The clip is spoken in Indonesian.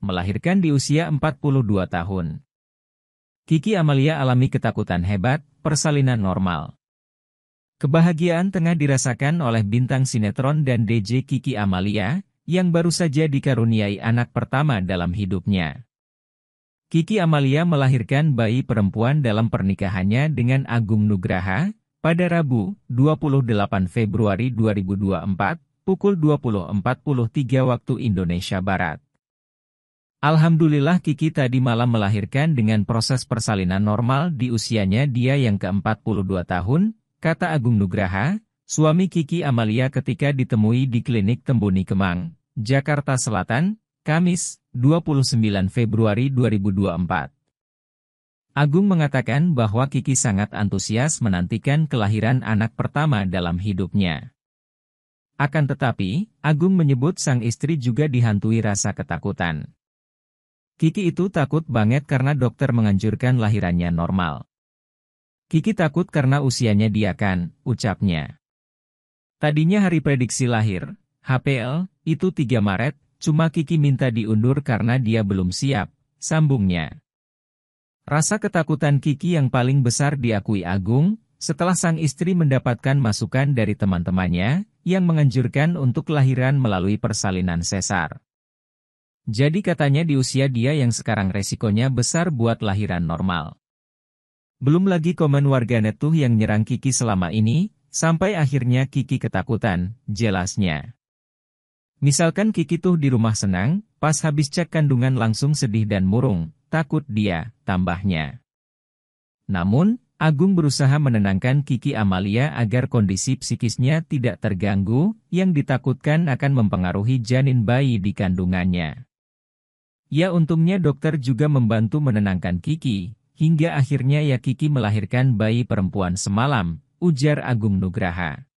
melahirkan di usia 42 tahun. Kiki Amalia alami ketakutan hebat, persalinan normal. Kebahagiaan tengah dirasakan oleh bintang sinetron dan DJ Kiki Amalia, yang baru saja dikaruniai anak pertama dalam hidupnya. Kiki Amalia melahirkan bayi perempuan dalam pernikahannya dengan Agung Nugraha, pada Rabu, 28 Februari 2024, pukul 20.43 waktu Indonesia Barat. Alhamdulillah Kiki tadi malam melahirkan dengan proses persalinan normal di usianya dia yang ke-42 tahun, kata Agung Nugraha, suami Kiki Amalia ketika ditemui di klinik Tembuni Kemang, Jakarta Selatan, Kamis, 29 Februari 2024. Agung mengatakan bahwa Kiki sangat antusias menantikan kelahiran anak pertama dalam hidupnya. Akan tetapi, Agung menyebut sang istri juga dihantui rasa ketakutan. Kiki itu takut banget karena dokter menganjurkan lahirannya normal. Kiki takut karena usianya dia kan, ucapnya. Tadinya hari prediksi lahir, HPL, itu 3 Maret, cuma Kiki minta diundur karena dia belum siap, sambungnya. Rasa ketakutan Kiki yang paling besar diakui Agung, setelah sang istri mendapatkan masukan dari teman-temannya, yang menganjurkan untuk lahiran melalui persalinan sesar. Jadi katanya di usia dia yang sekarang resikonya besar buat lahiran normal. Belum lagi komen warganet tuh yang nyerang Kiki selama ini, sampai akhirnya Kiki ketakutan, jelasnya. Misalkan Kiki tuh di rumah senang, pas habis cek kandungan langsung sedih dan murung, takut dia, tambahnya. Namun, Agung berusaha menenangkan Kiki Amalia agar kondisi psikisnya tidak terganggu, yang ditakutkan akan mempengaruhi janin bayi di kandungannya. Ya untungnya dokter juga membantu menenangkan Kiki, hingga akhirnya ya Kiki melahirkan bayi perempuan semalam, ujar Agung Nugraha.